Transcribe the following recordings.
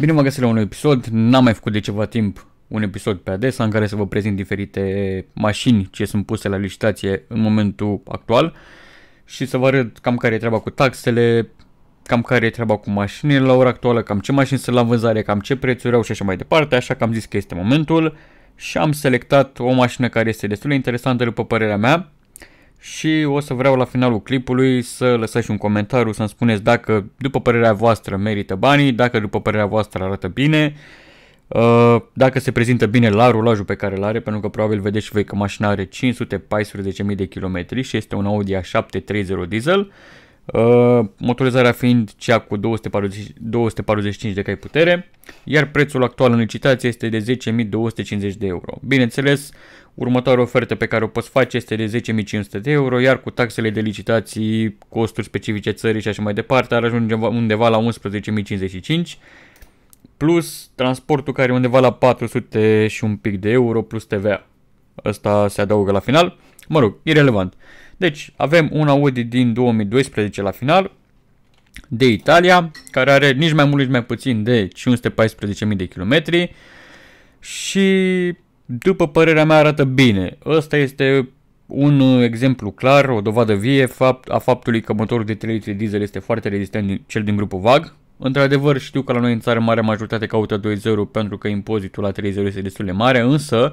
Bine mă am găsit la un episod, n-am mai făcut de ceva timp un episod pe ADESA în care să vă prezint diferite mașini ce sunt puse la licitație în momentul actual și să vă arăt cam care e treaba cu taxele, cam care e treaba cu mașinile la ora actuală, cam ce mașini sunt la vânzare, cam ce prețuri au și așa mai departe, așa că am zis că este momentul și am selectat o mașină care este destul de interesantă după părerea mea, și o să vreau la finalul clipului să lăsați un comentariu, să-mi spuneți dacă după părerea voastră merită banii, dacă după părerea voastră arată bine, uh, dacă se prezintă bine la rulajul pe care îl are, pentru că probabil vedeți și voi că mașina are 514.000 de kilometri și este un Audi a 7 3.0 diesel, uh, motorizarea fiind cea cu 240, 245 de cai putere, iar prețul actual în licitație este de 10.250 de euro. Bineînțeles, Următoarea ofertă pe care o poți face este de 10.500 de euro, iar cu taxele de licitații, costuri specifice țării și așa mai departe, ar ajunge undeva la 11.055 plus transportul care e undeva la 400 și un pic de euro plus TVA. Asta se adaugă la final. Mă rog, irrelevant. Deci avem un Audi din 2012 la final de Italia, care are nici mai mult, nici mai puțin de 514.000 de kilometri și după părerea mea, arată bine. Ăsta este un uh, exemplu clar, o dovadă vie fapt, a faptului că motorul de 3 litri diesel este foarte rezistent din cel din grupul VAG. Într-adevăr, știu că la noi în țară mare majoritate caută 2.0 pentru că impozitul la 3.0 este destul de mare, însă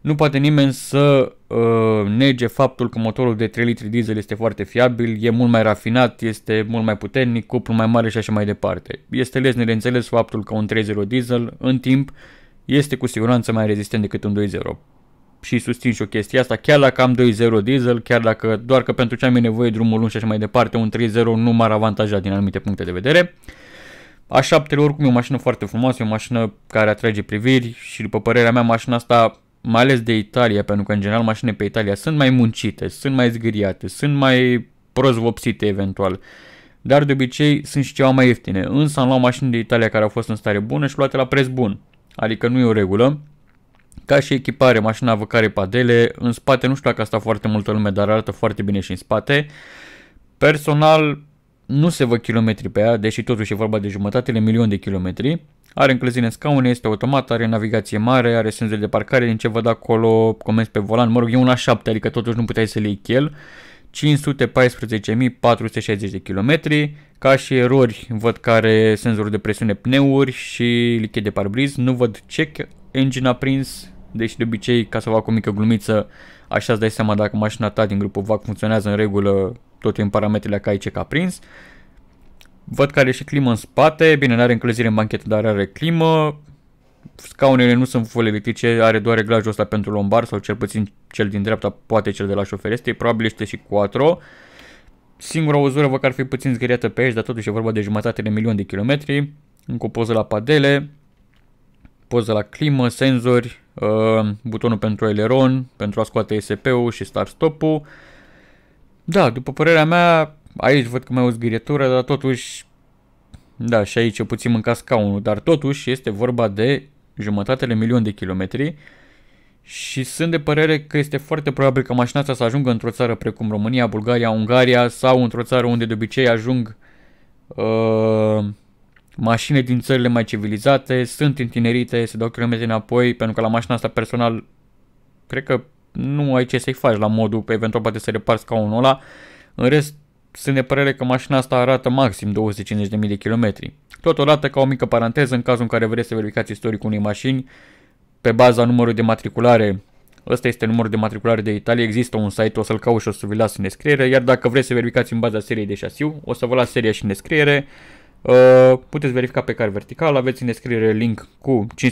nu poate nimeni să uh, nege faptul că motorul de 3 litri diesel este foarte fiabil, e mult mai rafinat, este mult mai puternic, cuplu mai mare și așa mai departe. Este lesne de înțeles faptul că un 3.0 diesel în timp este cu siguranță mai rezistent decât un 2.0. Și susțin și o chestie asta, chiar dacă am 2.0 diesel, chiar dacă doar că pentru ce am nevoie drumul lung și așa mai departe, un 3.0 nu m-ar avantaja din anumite puncte de vedere. A7 oricum e o mașină foarte frumoasă, e o mașină care atrage priviri și după părerea mea mașina asta, mai ales de Italia, pentru că în general mașinile pe Italia sunt mai muncite, sunt mai zgâriate, sunt mai prozvopsite eventual. Dar de obicei sunt și ceva mai ieftine, însă am luat mașini de Italia care au fost în stare bună și luate la preț bun adică nu e o regulă. Ca și echipare, mașina vă care padele, în spate nu știu dacă asta foarte multă lume, dar arată foarte bine și în spate. Personal, nu se văd kilometri pe ea, deși totuși e vorba de jumătatele milion de kilometri. Are încălzire în scaune, este automat, are navigație mare, are senzor de parcare, din ce văd acolo, comenzi pe volan, mă rog, e una 7, adică totuși nu puteai să le iei chel. 514.460 de kilometri, ca și erori văd care senzorul de presiune pneuri și lichid de parbriz, nu văd check engine aprins, deci de obicei ca să fac o mică glumiță, așa îți dai seama dacă mașina ta din grupul VAC funcționează în regulă tot în parametrele ca ai check prins. Văd că are și climă în spate, bine, nu are încălzire în banchetă, dar are climă, scaunele nu sunt full electrice, are doar reglajul ăsta pentru lombar sau cel puțin cel din dreapta, poate cel de la este, probabil este și 4. Singura uzură vă că ar fi puțin zgâriată pe aici, dar totuși e vorba de jumătate de milion de kilometri. Încă o poză la padele, poză la climă, senzori, uh, butonul pentru aileron, pentru a scoate ESP-ul și start-stop-ul. Da, după părerea mea, aici văd că mai e o zgârietură, dar totuși, da, și aici e puțin mânca scaunul, dar totuși este vorba de jumătatele milion de kilometri și sunt de părere că este foarte probabil că mașina asta să ajungă într-o țară precum România, Bulgaria, Ungaria sau într-o țară unde de obicei ajung uh, mașini din țările mai civilizate, sunt întinerite, se dau kilometri înapoi, pentru că la mașina asta personal cred că nu ai ce să-i faci la modul, pe eventual poate să repari unul ăla. În rest, sunt de părere că mașina asta arată maxim 250.000 de kilometri. Totodată, ca o mică paranteză, în cazul în care vreți să verificați istoricul unei mașini, pe baza numărului de matriculare, ăsta este numărul de matriculare de Italia, există un site, o să-l cauți și o să vi las în descriere, iar dacă vreți să verificați în baza seriei de șasiu, o să vă las seria și în descriere, Uh, puteți verifica pe care vertical, aveți în descriere link cu 15%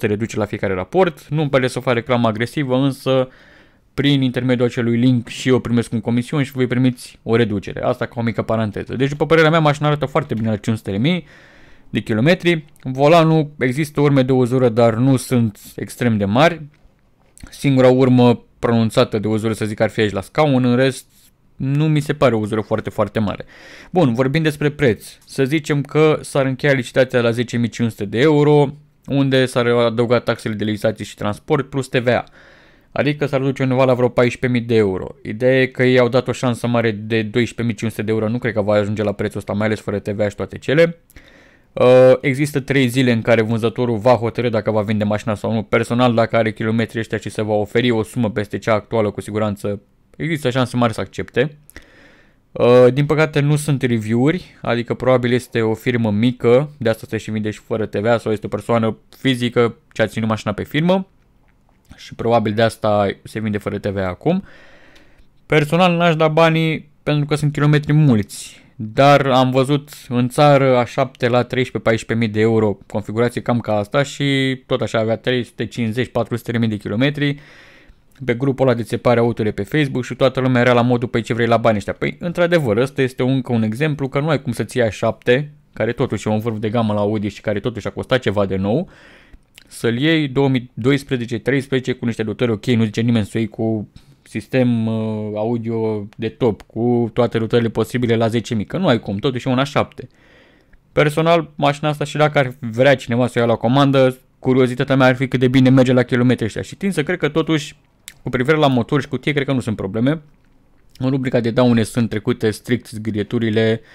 reduce la fiecare raport. Nu îmi pare să fac reclamă agresivă, însă prin intermediul acelui link și eu primesc un comision și voi primiți o reducere. Asta ca o mică paranteză. Deci, după părerea mea, mașina arată foarte bine la 500.000 de de kilometri. Volanul există urme de uzură, dar nu sunt extrem de mari. Singura urmă pronunțată de uzură, să zic, ar fi aici la scaun, în rest nu mi se pare o uzură foarte, foarte mare. Bun, vorbim despre preț. Să zicem că s-ar încheia licitația la 10.500 de euro, unde s-ar adăuga taxele de licitație și transport plus TVA adică s-ar duce undeva la vreo 14.000 de euro. Ideea e că ei au dat o șansă mare de 12.500 de euro, nu cred că va ajunge la prețul ăsta, mai ales fără TVA și toate cele. Uh, există 3 zile în care vânzătorul va hotărâ dacă va vinde mașina sau nu. Personal, dacă are kilometri ăștia și se va oferi o sumă peste cea actuală, cu siguranță există șanse mari să accepte. Uh, din păcate nu sunt review-uri, adică probabil este o firmă mică, de asta se și vinde și fără TVA sau este o persoană fizică ce a ținut mașina pe firmă și probabil de asta se vinde fără TV acum. Personal n-aș da banii pentru că sunt kilometri mulți, dar am văzut în țară a 7 la 13-14.000 de euro configurație cam ca asta și tot așa avea 350-400.000 de kilometri pe grupul ăla de țepare autole pe Facebook și toată lumea era la modul pe păi, ce vrei la bani ăștia. Păi, într-adevăr, ăsta este încă un exemplu că nu ai cum să-ți iei 7, care totuși e un vârf de gamă la Audi și care totuși a costat ceva de nou, să-l iei 2012 2013 cu niște dotări ok, nu zice nimeni să iei cu sistem uh, audio de top, cu toate dotările posibile la 10.000, că nu ai cum, totuși e una 7. Personal, mașina asta și dacă ar vrea cineva să o ia la comandă, curiozitatea mea ar fi cât de bine merge la kilometri ăștia și tind să cred că totuși, cu privire la motor și cutie, cred că nu sunt probleme. În rubrica de daune sunt trecute strict zgârieturile, uh,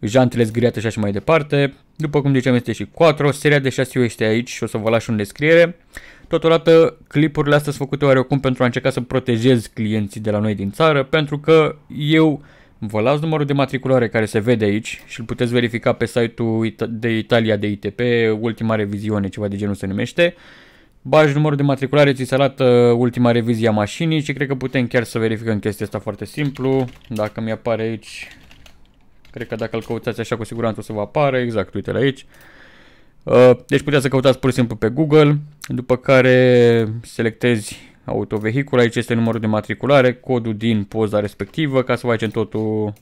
jantele zgriate și așa mai departe. După cum ziceam, este și 4, seria de șasiu este aici și o să vă las în descriere. Totodată, clipurile astea sunt făcute oarecum pentru a încerca să protejez clienții de la noi din țară, pentru că eu vă las numărul de matriculare care se vede aici și îl puteți verifica pe site-ul de Italia de ITP, ultima reviziune, ceva de genul se numește. Bagi numărul de matriculare, ți se arată ultima revizie a mașinii și cred că putem chiar să verificăm chestia asta foarte simplu. Dacă mi apare aici Cred că dacă îl căutați așa cu siguranță o să vă apară, exact, uite-l aici. Uh, deci puteți să căutați pur și simplu pe Google, după care selectezi autovehicul, aici este numărul de matriculare, codul din poza respectivă, ca să facem totul.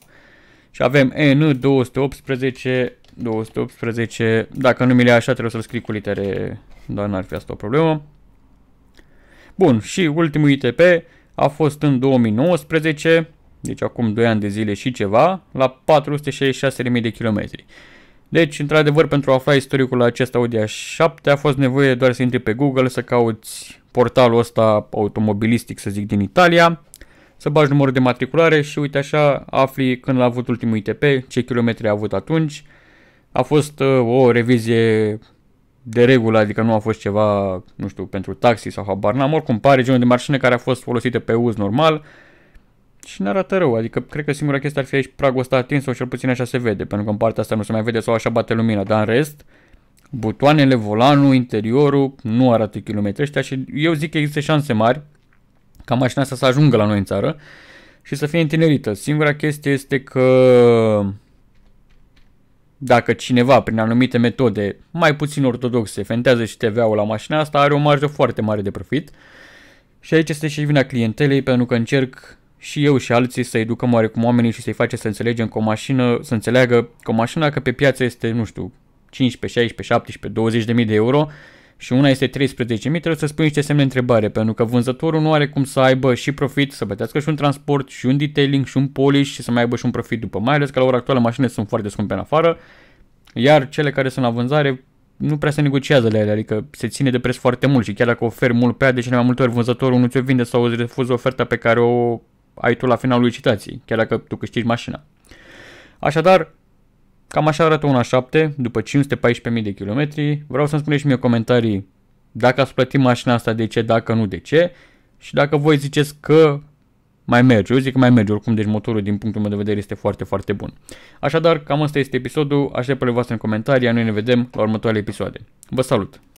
Și avem N 218 218, dacă nu mi le așa trebuie să-l scrii cu litere, dar n-ar fi asta o problemă. Bun, și ultimul ITP a fost în 2019, deci acum 2 ani de zile și ceva, la 466.000 de kilometri. Deci, într-adevăr, pentru a afla istoricul acesta Audi A7 a fost nevoie doar să intri pe Google, să cauți portalul ăsta automobilistic, să zic, din Italia, să bagi numărul de matriculare și uite așa afli când l-a avut ultimul ITP, ce kilometri a avut atunci. A fost uh, o revizie de regulă, adică nu a fost ceva, nu știu, pentru taxi sau habar n-am, oricum pare genul de mașină care a fost folosită pe uz normal, uh, și nu arată rău, adică cred că singura chestie ar fi aici pragul ăsta atins sau cel puțin așa se vede, pentru că în partea asta nu se mai vede sau așa bate lumina, dar în rest, butoanele, volanul, interiorul, nu arată kilometri ăștia și eu zic că există șanse mari ca mașina asta să ajungă la noi în țară și să fie întinerită. Singura chestie este că dacă cineva, prin anumite metode mai puțin ortodoxe, fentează și TVA-ul la mașina asta, are o marjă foarte mare de profit. Și aici este și vina clientelei, pentru că încerc și eu și alții să educăm oarecum oamenii și să-i face să înțelegem că o mașină, să înțeleagă că o mașină că pe piață este, nu știu, 15, 16, 17, 20 de mii de euro și una este 13 mii, trebuie să spui niște semne întrebare, pentru că vânzătorul nu are cum să aibă și profit, să bătească și un transport, și un detailing, și un polish și să mai aibă și un profit după, mai ales că la ora actuală mașinile sunt foarte scumpe în afară, iar cele care sunt la vânzare nu prea se negociază la ele, adică se ține de preț foarte mult și chiar dacă oferi mult pe ea, de cele mai multe ori vânzătorul nu ți-o vinde sau îți refuză oferta pe care o ai tu la finalul licitației, chiar dacă tu câștigi mașina. Așadar, cam așa arată una 7 după 514.000 de km. Vreau să-mi spuneți și mie comentarii dacă ați plătit mașina asta, de ce, dacă nu, de ce. Și dacă voi ziceți că mai merge, eu zic că mai merge oricum, deci motorul din punctul meu de vedere este foarte, foarte bun. Așadar, cam asta este episodul, aștept pe voastre în comentarii, noi ne vedem la următoarele episoade. Vă salut!